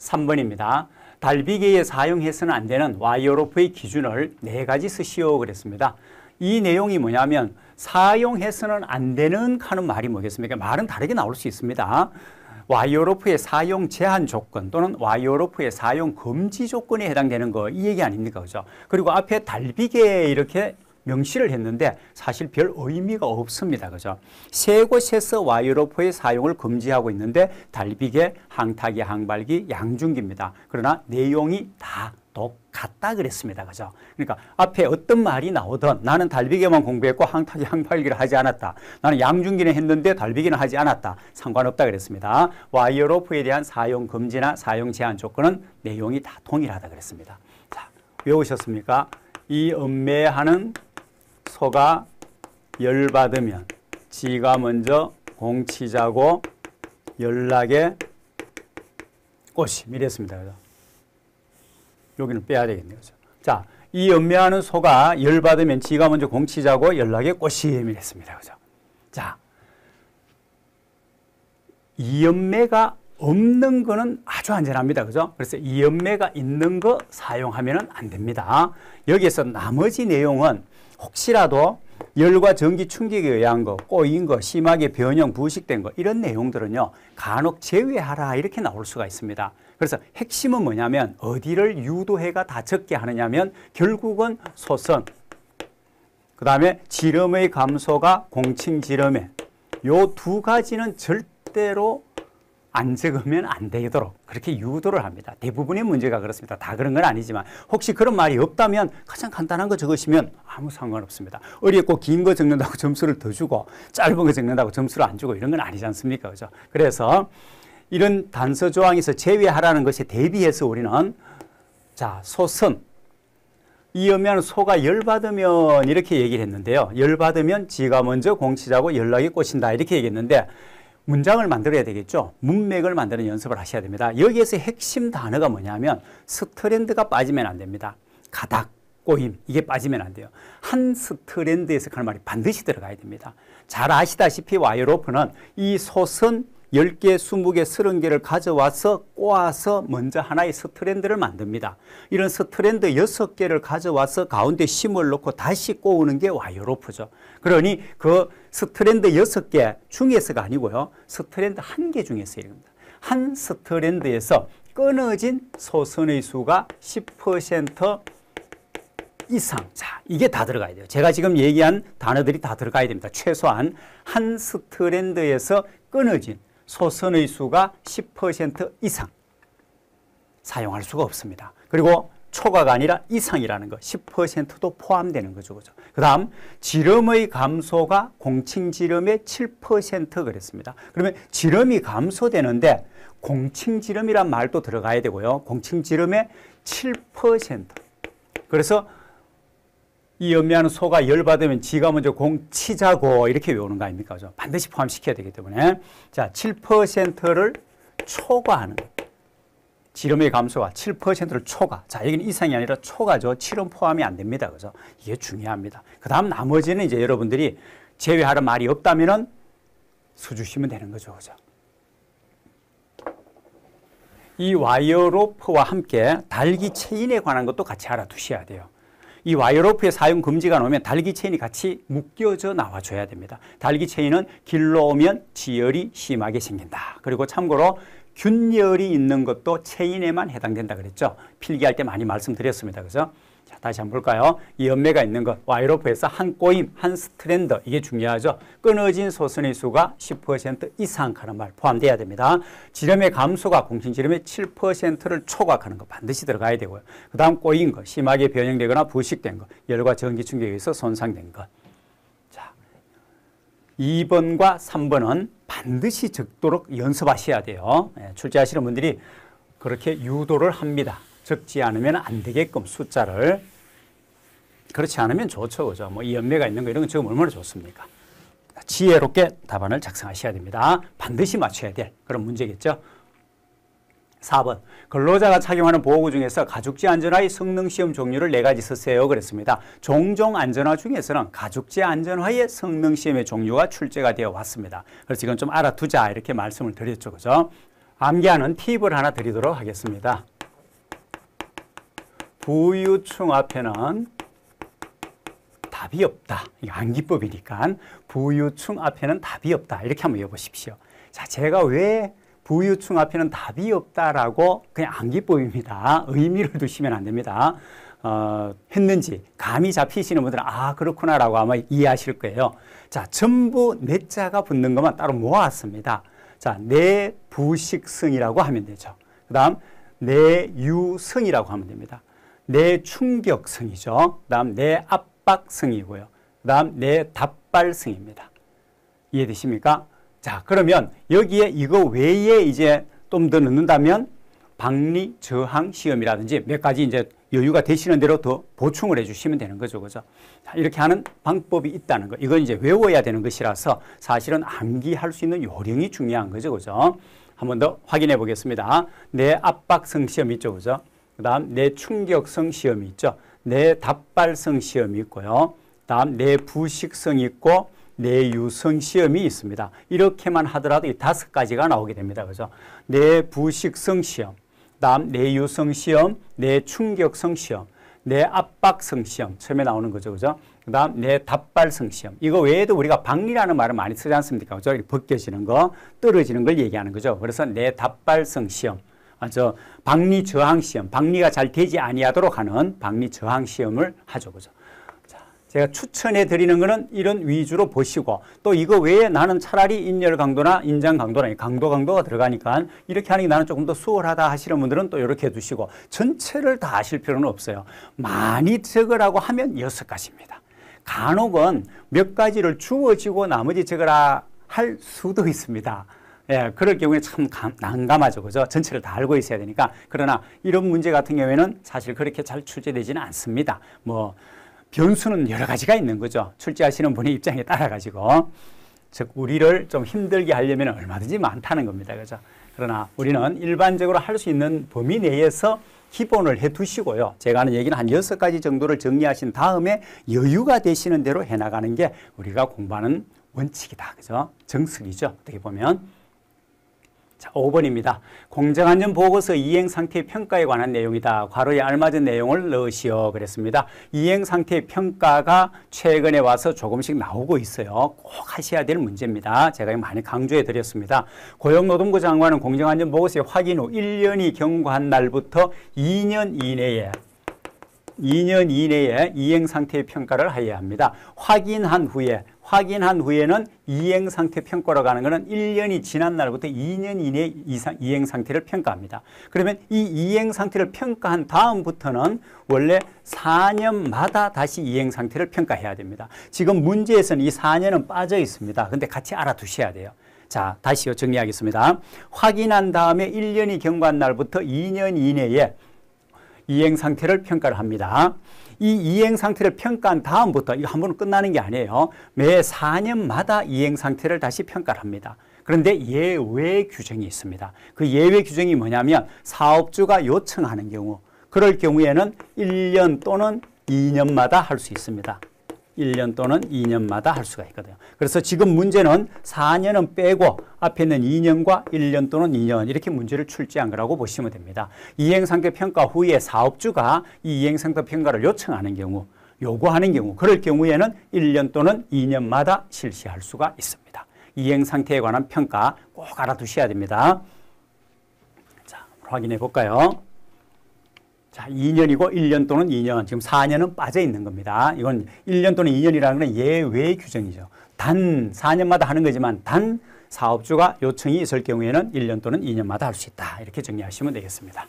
3번입니다. 달비계에 사용해서는 안 되는 와이어로프의 기준을 네 가지 쓰시오 그랬습니다. 이 내용이 뭐냐면 사용해서는 안 되는 하는 말이 뭐겠습니까? 그러니까 말은 다르게 나올 수 있습니다. 와이어로프의 사용 제한 조건 또는 와이어로프의 사용 금지 조건에 해당되는 거 이 얘기 아닙니까? 그죠? 그리고 앞에 달비계 이렇게 명시를 했는데 사실 별 의미가 없습니다. 그죠? 세 곳에서 와이로포의 사용을 금지하고 있는데 달비계, 항타기, 항발기, 양중기입니다. 그러나 내용이 다 똑같다 그랬습니다. 그죠? 그러니까 앞에 어떤 말이 나오든 나는 달비계만 공부했고 항타기, 항발기를 하지 않았다. 나는 양중기는 했는데 달비기는 하지 않았다. 상관없다 그랬습니다. 와이로프에 대한 사용 금지나 사용 제한 조건은 내용이 다 동일하다 그랬습니다. 자, 외우셨습니까? 이 음매하는 소가 열받으면 지가 먼저 공치자고 연락의 꽃이 이랬습니다. 여기는 빼야 되겠네요. 자, 이 연매하는 소가 열받으면 지가 먼저 공치자고 연락의 꽃이 이랬습니다. 자, 이연매가 없는 거는 아주 안전합니다. 그죠? 그래서 이연매가 있는 거 사용하면 안 됩니다. 여기에서 나머지 내용은 혹시라도 열과 전기 충격에 의한 거, 꼬인 거, 심하게 변형, 부식된 거 이런 내용들은요. 간혹 제외하라 이렇게 나올 수가 있습니다. 그래서 핵심은 뭐냐면 어디를 유도해가 다적게 하느냐면 결국은 소선, 그 다음에 지름의 감소가 공칭 지름에 요 두 가지는 절대로 안 적으면 안 되도록 그렇게 유도를 합니다. 대부분의 문제가 그렇습니다. 다 그런 건 아니지만 혹시 그런 말이 없다면 가장 간단한 거 적으시면 아무 상관없습니다. 어렵고 긴 거 적는다고 점수를 더 주고 짧은 거 적는다고 점수를 안 주고 이런 건 아니지 않습니까? 그죠? 그래서 이런 단서 조항에서 제외하라는 것에 대비해서 우리는 자, 소선 이으면 소가 열받으면 이렇게 얘기를 했는데요. 열받으면 지가 먼저 공치자고 연락이 꽂힌다 이렇게 얘기했는데 문장을 만들어야 되겠죠. 문맥을 만드는 연습을 하셔야 됩니다. 여기에서 핵심 단어가 뭐냐면 스트랜드가 빠지면 안 됩니다. 가닥, 꼬임 이게 빠지면 안 돼요. 한 스트랜드에서 하는 말이 반드시 들어가야 됩니다. 잘 아시다시피 와이로프는 이 솥은 10개, 20개, 30개를 가져와서 꼬아서 먼저 하나의 스트랜드를 만듭니다. 이런 스트랜드 6개를 가져와서 가운데 심을 놓고 다시 꼬우는 게 와이어로프죠. 그러니 그 스트랜드 6개 중에서가 아니고요. 스트랜드 1개 중에서 이겁니다. 한 스트랜드에서 끊어진 소선의 수가 10% 이상. 자, 이게 다 들어가야 돼요. 제가 지금 얘기한 단어들이 다 들어가야 됩니다. 최소한 한 스트랜드에서 끊어진 소선의 수가 10% 이상 사용할 수가 없습니다. 그리고 초과가 아니라 이상이라는 것, 10%도 포함되는 거죠. 그죠? 그 다음, 지름의 감소가 공칭지름의 7% 그랬습니다. 그러면 지름이 감소되는데 공칭지름이란 말도 들어가야 되고요. 공칭지름의 7%. 그래서 이염려하는 소가 열받으면 지가 먼저 공 치자고 이렇게 외우는 거 아닙니까? 그죠? 반드시 포함시켜야 되기 때문에. 자, 7%를 초과하는. 지름의 감소가 7%를 초과. 자, 여기는 이상이 아니라 초과죠. 7은 포함이 안 됩니다. 그죠? 이게 중요합니다. 그 다음 나머지는 이제 여러분들이 제외하는 말이 없다면 써주시면 되는 거죠. 그죠? 이 와이어 로프와 함께 달기 체인에 관한 것도 같이 알아두셔야 돼요. 이 와이어로프의 사용 금지가 나오면 달기 체인이 같이 묶여져 나와줘야 됩니다. 달기 체인은 길러 오면 지열이 심하게 생긴다. 그리고 참고로 균열이 있는 것도 체인에만 해당된다 그랬죠. 필기할 때 많이 말씀드렸습니다. 그죠? 자, 다시 한번 볼까요? 이 연매가 있는 것, 와이로프에서 한 꼬임, 한 스트랜드, 이게 중요하죠. 끊어진 소선의 수가 10% 이상 가는 말 포함돼야 됩니다. 지름의 감소가 공신지름의 7%를 초과하는 거 반드시 들어가야 되고요. 그 다음 꼬인 거, 심하게 변형되거나 부식된 거, 열과 전기 충격에 의해서 손상된 것. 자, 2번과 3번은 반드시 적도록 연습하셔야 돼요. 예, 출제하시는 분들이 그렇게 유도를 합니다. 적지 않으면 안 되게끔 숫자를 그렇지 않으면 좋죠. 그죠? 뭐 이 연매가 있는 거 이런 거 지금 얼마나 좋습니까? 지혜롭게 답안을 작성하셔야 됩니다. 반드시 맞춰야 될 그런 문제겠죠. 4번 근로자가 착용하는 보호구 중에서 가죽지 안전화의 성능시험 종류를 4가지 쓰세요 그랬습니다. 종종 안전화 중에서는 가죽지 안전화의 성능시험의 종류가 출제가 되어 왔습니다. 그래서 이건 좀 알아두자 이렇게 말씀을 드렸죠. 그죠? 암기하는 팁을 하나 드리도록 하겠습니다. 부유충 앞에는 답이 없다. 이게 암기법이니까 부유충 앞에는 답이 없다. 이렇게 한번 외워보십시오. 자, 제가 왜 부유충 앞에는 답이 없다라고 그냥 암기법입니다. 의미를 두시면 안 됩니다. 어, 했는지 감이 잡히시는 분들은 아 그렇구나라고 아마 이해하실 거예요. 자, 전부 내자가 붙는 것만 따로 모았습니다. 자, 내부식승이라고 하면 되죠. 그다음 내유승이라고 하면 됩니다. 내 충격성이죠. 그다음 내 압박성이고요. 그다음 내 답발성입니다. 이해되십니까? 자, 그러면 여기에 이거 외에 이제 좀더 넣는다면 박리 저항 시험이라든지 몇 가지 이제 여유가 되시는 대로 더 보충을 해 주시면 되는 거죠. 그죠? 이렇게 하는 방법이 있다는 거. 이건 이제 외워야 되는 것이라서 사실은 암기할 수 있는 요령이 중요한 거죠. 그죠? 한 번 더 확인해 보겠습니다. 내 압박성 시험 있죠. 그죠? 그다음 내충격성 시험이 있죠. 내답발성 시험이 있고요. 그 다음 내부식성 있고 내유성 시험이 있습니다. 이렇게만 하더라도 이 다섯 가지가 나오게 됩니다. 그죠? 내부식성 시험, 그 다음 내유성 시험, 내충격성 시험, 내압박성 시험 처음에 나오는 거죠. 그죠? 그다음 내답발성 시험. 이거 외에도 우리가 박리라는 말을 많이 쓰지 않습니까? 그죠? 벗겨지는 거, 떨어지는 걸 얘기하는 거죠. 그래서 내답발성 시험. 아, 저 박리 저항 시험, 박리가 잘 되지 아니하도록 하는 박리 저항 시험을 하죠. 그죠? 자, 제가 추천해 드리는 거는 이런 위주로 보시고 또 이거 외에 나는 차라리 인열 강도나 인장 강도나 강도 강도가 들어가니까 이렇게 하는 게 나는 조금 더 수월하다 하시는 분들은 또 이렇게 두시고 전체를 다 아실 필요는 없어요. 많이 적으라고 하면 여섯 가지입니다. 간혹은 몇 가지를 주어지고 나머지 적으라 할 수도 있습니다. 예, 그럴 경우에 참 감, 난감하죠. 그죠? 전체를 다 알고 있어야 되니까. 그러나 이런 문제 같은 경우에는 사실 그렇게 잘 출제되지는 않습니다. 뭐, 변수는 여러 가지가 있는 거죠. 출제하시는 분의 입장에 따라가지고. 즉, 우리를 좀 힘들게 하려면 얼마든지 많다는 겁니다. 그죠? 그러나 우리는 일반적으로 할 수 있는 범위 내에서 기본을 해 두시고요. 제가 하는 얘기는 한 여섯 가지 정도를 정리하신 다음에 여유가 되시는 대로 해 나가는 게 우리가 공부하는 원칙이다. 그죠? 정석이죠. 어떻게 보면. 자, 5번입니다. 공정안전보고서 이행상태 평가에 관한 내용이다. 괄호에 알맞은 내용을 넣으시오. 그랬습니다. 이행상태 평가가 최근에 와서 조금씩 나오고 있어요. 꼭 하셔야 될 문제입니다. 제가 많이 강조해 드렸습니다. 고용노동부 장관은 공정안전보고서의 확인 후 1년이 경과한 날부터 2년 이내에 2년 이내에 이행상태 평가를 하여야 합니다. 확인한 후에 확인한 후에는 이행상태 평가로 가는 것은 1년이 지난 날부터 2년 이내 이 이행상태를 평가합니다. 그러면 이 이행상태를 평가한 다음부터는 원래 4년마다 다시 이행상태를 평가해야 됩니다. 지금 문제에서는 이 4년은 빠져 있습니다. 근데 같이 알아두셔야 돼요. 자, 다시 정리하겠습니다. 확인한 다음에 1년이 경과한 날부터 2년 이내에 이행 상태를 평가를 합니다. 이 이행 상태를 평가한 다음부터 이거 한 번은 끝나는 게 아니에요. 매 4년마다 이행 상태를 다시 평가를 합니다. 그런데 예외 규정이 있습니다. 그 예외 규정이 뭐냐면 사업주가 요청하는 경우 그럴 경우에는 1년 또는 2년마다 할 수 있습니다. 1년 또는 2년마다 할 수가 있거든요. 그래서 지금 문제는 4년은 빼고 앞에 있는 2년과 1년 또는 2년 이렇게 문제를 출제한 거라고 보시면 됩니다. 이행상태평가 후에 사업주가 이 이행상태평가를 요청하는 경우 요구하는 경우 그럴 경우에는 1년 또는 2년마다 실시할 수가 있습니다. 이행상태에 관한 평가 꼭 알아두셔야 됩니다. 자, 확인해 볼까요? 자, 2년이고 1년 또는 2년, 지금 4년은 빠져 있는 겁니다. 이건 1년 또는 2년이라는 건 예외 규정이죠. 단 4년마다 하는 거지만 단 사업주가 요청이 있을 경우에는 1년 또는 2년마다 할 수 있다. 이렇게 정리하시면 되겠습니다.